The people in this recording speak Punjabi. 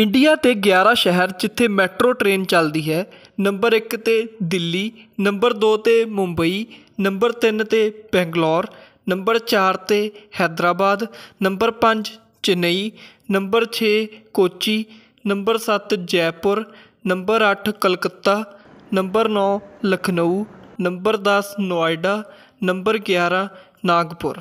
ਇੰਡੀਆ ਦੇ 11 ਸ਼ਹਿਰ ਜਿੱਥੇ ਮੈਟਰੋ ਟ੍ਰੇਨ ਚੱਲਦੀ ਹੈ ਨੰਬਰ 1 ਤੇ ਦਿੱਲੀ ਨੰਬਰ 2 ਤੇ ਮੁੰਬਈ ਨੰਬਰ 3 ਤੇ ਬੈਂਗਲੌਰ ਨੰਬਰ 4 ਤੇ Hyderabad number 5 Chennai number 6 Kochi number 7 Jaipur number 8 Calcutta number 9 Lucknow number 10 Noida number 11 Nagpur